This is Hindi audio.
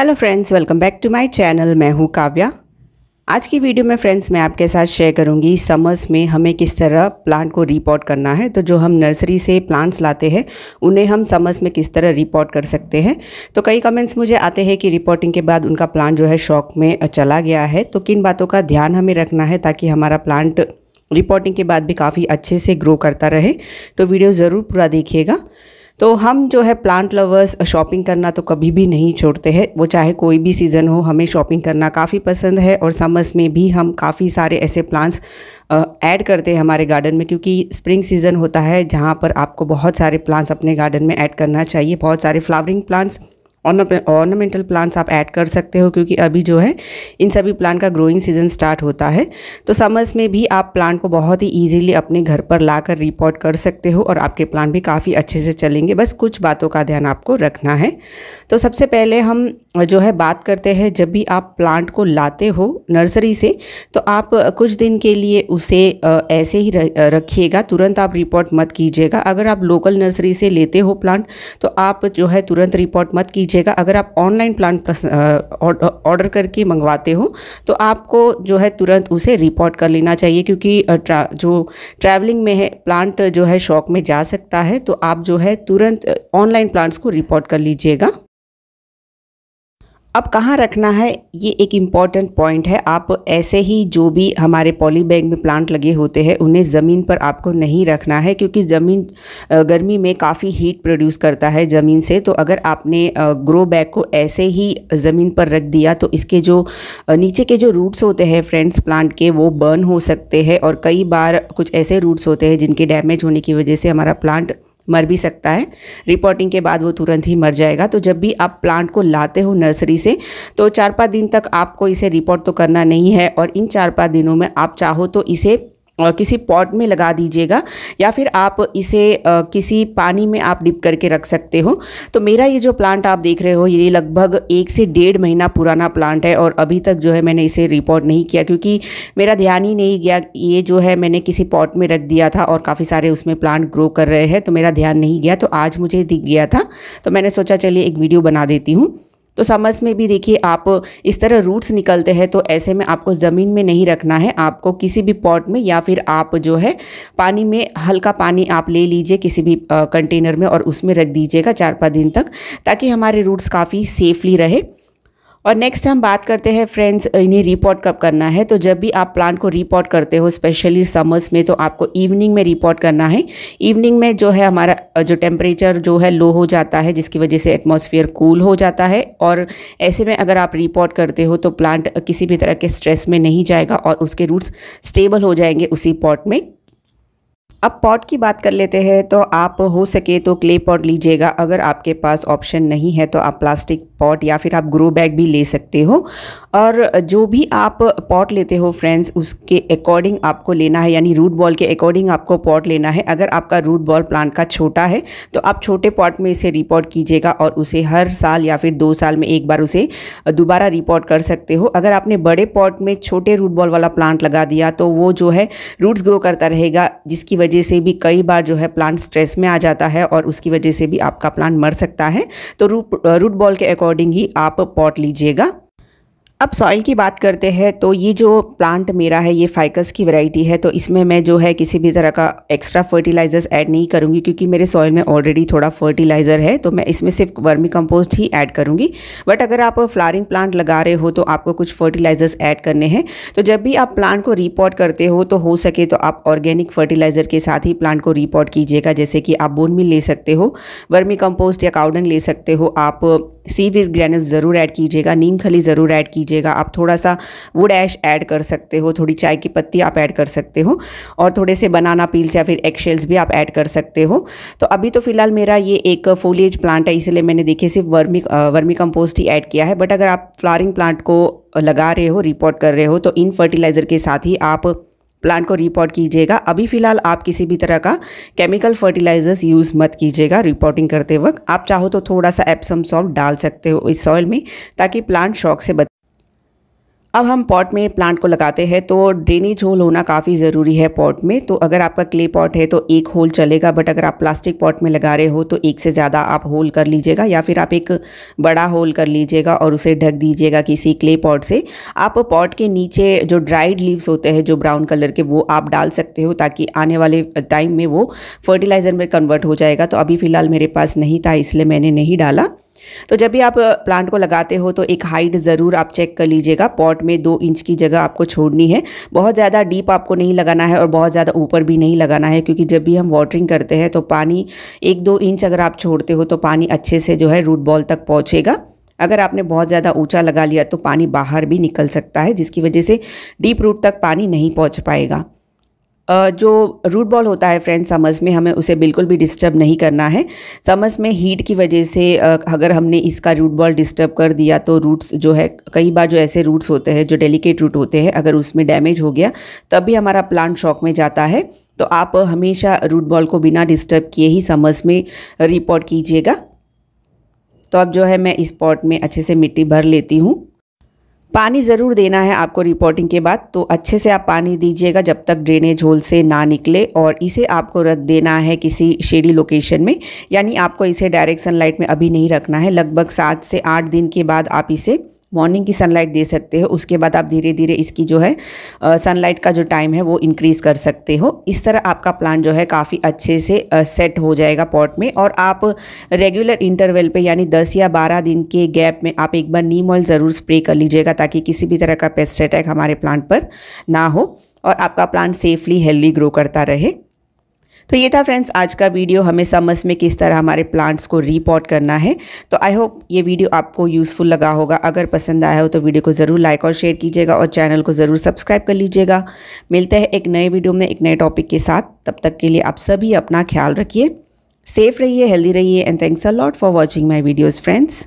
hello friends welcome back to my channel मैं हूँ काव्या आज की वीडियो में फ्रेंड्स मैं आपके साथ शेयर करूंगी समर्स में हमें किस तरह प्लांट को रिपोर्ट करना है तो जो हम नर्सरी से प्लांट्स लाते हैं उन्हें हम समर्स में किस तरह रिपोर्ट कर सकते हैं तो कई कमेंट्स मुझे आते हैं कि रिपोर्टिंग के बाद उनका प्लांट जो है शॉक में चला गया है तो किन बातों का ध्यान हमें रखना है ताकि हमारा प्लांट रिपोर्टिंग के बाद भी काफ़ी अच्छे से ग्रो करता रहे तो वीडियो ज़रूर पूरा देखिएगा तो हम जो है प्लांट लवर्स शॉपिंग करना तो कभी भी नहीं छोड़ते हैं वो चाहे कोई भी सीज़न हो हमें शॉपिंग करना काफ़ी पसंद है और समर्स में भी हम काफ़ी सारे ऐसे प्लांट्स ऐड करते हैं हमारे गार्डन में क्योंकि स्प्रिंग सीज़न होता है जहाँ पर आपको बहुत सारे प्लांट्स अपने गार्डन में ऐड करना चाहिए बहुत सारे फ्लावरिंग प्लांट्स ऑर्नामेंटल प्लांट्स आप ऐड कर सकते हो क्योंकि अभी जो है इन सभी प्लांट का ग्रोइंग सीजन स्टार्ट होता है तो समर्स में भी आप प्लांट को बहुत ही ईजिली अपने घर पर लाकर रिपोर्ट कर सकते हो और आपके प्लांट भी काफ़ी अच्छे से चलेंगे बस कुछ बातों का ध्यान आपको रखना है तो सबसे पहले हम जो है बात करते हैं जब भी आप प्लांट को लाते हो नर्सरी से तो आप कुछ दिन के लिए उसे ऐसे ही रखिएगा तुरंत आप रिपोर्ट मत कीजिएगा अगर आप लोकल नर्सरी से लेते हो प्लांट तो आप जो है तुरंत रिपोर्ट मत कीजिए लीजिएगा अगर आप ऑनलाइन प्लान ऑर्डर करके मंगवाते हो तो आपको जो है तुरंत उसे रिपोर्ट कर लेना चाहिए क्योंकि ट्रा, जो ट्रैवलिंग में है प्लांट जो है शॉक में जा सकता है तो आप जो है तुरंत ऑनलाइन प्लांट्स को रिपोर्ट कर लीजिएगा अब कहाँ रखना है ये एक इम्पॉर्टेंट पॉइंट है आप ऐसे ही जो भी हमारे पॉली बैग में प्लांट लगे होते हैं उन्हें ज़मीन पर आपको नहीं रखना है क्योंकि ज़मीन गर्मी में काफ़ी हीट प्रोड्यूस करता है ज़मीन से तो अगर आपने ग्रो बैग को ऐसे ही ज़मीन पर रख दिया तो इसके जो नीचे के जो रूट्स होते हैं फ्रेंड्स प्लांट के वो बर्न हो सकते हैं और कई बार कुछ ऐसे रूट्स होते हैं जिनके डैमेज होने की वजह से हमारा प्लांट मर भी सकता है रिपोर्टिंग के बाद वो तुरंत ही मर जाएगा तो जब भी आप प्लांट को लाते हो नर्सरी से तो चार पाँच दिन तक आपको इसे रिपोर्ट तो करना नहीं है और इन चार पाँच दिनों में आप चाहो तो इसे किसी पॉट में लगा दीजिएगा या फिर आप इसे किसी पानी में आप डिप करके रख सकते हो तो मेरा ये जो प्लांट आप देख रहे हो ये लगभग एक से डेढ़ महीना पुराना प्लांट है और अभी तक जो है मैंने इसे रिपोर्ट नहीं किया क्योंकि मेरा ध्यान ही नहीं गया ये जो है मैंने किसी पॉट में रख दिया था और काफ़ी सारे उसमें प्लांट ग्रो कर रहे हैं तो मेरा ध्यान नहीं गया तो आज मुझे दिख गया था तो मैंने सोचा चलिए एक वीडियो बना देती हूँ तो समझ में भी देखिए आप इस तरह रूट्स निकलते हैं तो ऐसे में आपको ज़मीन में नहीं रखना है आपको किसी भी पॉट में या फिर आप जो है पानी में हल्का पानी आप ले लीजिए किसी भी कंटेनर में और उसमें रख दीजिएगा चार पाँच दिन तक ताकि हमारे रूट्स काफ़ी सेफली रहे और नेक्स्ट हम बात करते हैं फ्रेंड्स इन्हें रिपोर्ट कब करना है तो जब भी आप प्लांट को रिपोर्ट करते हो स्पेशली समर्स में तो आपको इवनिंग में रिपोर्ट करना है इवनिंग में जो है हमारा जो टेम्परेचर जो है लो हो जाता है जिसकी वजह से एटमॉस्फेयर कूल हो जाता है और ऐसे में अगर आप रिपोर्ट करते हो तो प्लांट किसी भी तरह के स्ट्रेस में नहीं जाएगा और उसके रूट्स स्टेबल हो जाएंगे उसी पॉट में अब पॉट की बात कर लेते हैं तो आप हो सके तो क्ले पॉट लीजिएगा अगर आपके पास ऑप्शन नहीं है तो आप प्लास्टिक पॉट या फिर आप ग्रो बैग भी ले सकते हो और जो भी आप पॉट लेते हो फ्रेंड्स उसके अकॉर्डिंग आपको लेना है यानी रूट बॉल के अकॉर्डिंग आपको पॉट लेना है अगर आपका रूट बॉल प्लांट का छोटा है तो आप छोटे पॉट में इसे रिपोर्ट कीजिएगा और उसे हर साल या फिर दो साल में एक बार उसे दोबारा रिपोर्ट कर सकते हो अगर आपने बड़े पॉट में छोटे रूट बॉल वाला प्लांट लगा दिया तो वो जो है रूट्स ग्रो करता रहेगा जिसकी वजह वजह से भी कई बार जो है प्लांट स्ट्रेस में आ जाता है और उसकी वजह से भी आपका प्लांट मर सकता है तो रूट रूट बॉल के अकॉर्डिंग ही आप पॉट लीजिएगा अब सॉइल की बात करते हैं तो ये जो प्लांट मेरा है ये फाइकस की वैरायटी है तो इसमें मैं जो है किसी भी तरह का एक्स्ट्रा फर्टिलाइजर्स ऐड नहीं करूँगी क्योंकि मेरे सॉइल में ऑलरेडी थोड़ा फर्टिलाइज़र है तो मैं इसमें सिर्फ वर्मी कंपोस्ट ही ऐड करूँगी बट अगर आप फ्लारिंग प्लांट लगा रहे हो तो आपको कुछ फर्टिलाइज़र्स ऐड करने हैं तो जब भी आप प्लांट को रिपोर्ट करते हो तो हो सके तो आप ऑर्गेनिक फर्टिलाइज़र के साथ ही प्लांट को रिपोर्ट कीजिएगा जैसे कि आप बोनमिल ले सकते हो वर्मी कंपोस्ट या काउडन ले सकते हो आप सीविर ग्रेनल ज़रूर ऐड कीजिएगा नीम खली ज़रूर ऐड कीजिएगा आप थोड़ा सा वुड ऐश ऐड कर सकते हो थोड़ी चाय की पत्ती आप ऐड कर सकते हो और थोड़े से बनाना पील्स या फिर एक्शेल्स भी आप ऐड कर सकते हो तो अभी तो फिलहाल मेरा ये एक फोलीज प्लांट है इसलिए मैंने देखिए सिर्फ वर्मी वर्मी कंपोस्ट ही ऐड किया है बट अगर आप फ्लॉरिंग प्लांट को लगा रहे हो रिपोर्ट कर रहे हो तो इन फर्टिलाइज़र के साथ ही आप प्लांट को रिपोर्ट कीजिएगा अभी फ़िलहाल आप किसी भी तरह का केमिकल फर्टिलाइजर्स यूज़ मत कीजिएगा रिपोर्टिंग करते वक्त आप चाहो तो थोड़ा सा एप्सम सॉल्ट डाल सकते हो इस सॉइल में ताकि प्लांट शौक से बच अब हम पॉट में प्लांट को लगाते हैं तो ड्रेनेज होल होना काफ़ी ज़रूरी है पॉट में तो अगर आपका क्ले पॉट है तो एक होल चलेगा बट अगर आप प्लास्टिक पॉट में लगा रहे हो तो एक से ज़्यादा आप होल कर लीजिएगा या फिर आप एक बड़ा होल कर लीजिएगा और उसे ढक दीजिएगा किसी क्ले पॉट से आप पॉट के नीचे जो ड्राइड लीव्स होते हैं जो ब्राउन कलर के वो आप डाल सकते हो ताकि आने वाले टाइम में वो फर्टिलाइज़र में कन्वर्ट हो जाएगा तो अभी फ़िलहाल मेरे पास नहीं था इसलिए मैंने नहीं डाला तो जब भी आप प्लांट को लगाते हो तो एक हाइट ज़रूर आप चेक कर लीजिएगा पॉट में दो इंच की जगह आपको छोड़नी है बहुत ज़्यादा डीप आपको नहीं लगाना है और बहुत ज़्यादा ऊपर भी नहीं लगाना है क्योंकि जब भी हम वाटरिंग करते हैं तो पानी एक दो इंच अगर आप छोड़ते हो तो पानी अच्छे से जो है रूट बॉल तक पहुँचेगा अगर आपने बहुत ज़्यादा ऊंचा लगा लिया तो पानी बाहर भी निकल सकता है जिसकी वजह से डीप रूट तक पानी नहीं पहुंच पाएगा जो रूट बॉल होता है फ्रेंड्स समर्स में हमें उसे बिल्कुल भी डिस्टर्ब नहीं करना है समर्स में हीट की वजह से अगर हमने इसका रूट बॉल डिस्टर्ब कर दिया तो रूट्स जो है कई बार जो ऐसे रूट्स होते हैं जो डेलिकेट रूट होते हैं अगर उसमें डैमेज हो गया तब भी हमारा प्लांट शॉक में जाता है तो आप हमेशा रूट बॉल को बिना डिस्टर्ब किए ही समर्स में रिपोर्ट कीजिएगा तो अब जो है मैं इस पॉट में अच्छे से मिट्टी भर लेती हूँ पानी ज़रूर देना है आपको रिपोर्टिंग के बाद तो अच्छे से आप पानी दीजिएगा जब तक ड्रेनेज होल से ना निकले और इसे आपको रख देना है किसी शेडी लोकेशन में यानी आपको इसे डायरेक्ट सनलाइट में अभी नहीं रखना है लगभग सात से आठ दिन के बाद आप इसे मॉर्निंग की सनलाइट दे सकते हो उसके बाद आप धीरे धीरे इसकी जो है सनलाइट का जो टाइम है वो इंक्रीज़ कर सकते हो इस तरह आपका प्लांट जो है काफ़ी अच्छे से सेट हो जाएगा पॉट में और आप रेगुलर इंटरवल पे यानी 10 या 12 दिन के गैप में आप एक बार नीम ऑयल ज़रूर स्प्रे कर लीजिएगा ताकि किसी भी तरह का पेस्ट अटैक हमारे प्लांट पर ना हो और आपका प्लांट सेफली हेल्दी ग्रो करता रहे तो ये था फ्रेंड्स आज का वीडियो हमें समझ में किस तरह हमारे प्लांट्स को रिपोर्ट करना है तो आई होप ये वीडियो आपको यूज़फुल लगा होगा अगर पसंद आया हो तो वीडियो को ज़रूर लाइक और शेयर कीजिएगा और चैनल को ज़रूर सब्सक्राइब कर लीजिएगा मिलते हैं एक नए वीडियो में एक नए टॉपिक के साथ तब तक के लिए आप सभी अपना ख्याल रखिए सेफ रहिए हेल्दी रहिए and thanks a lot for watching my videos friends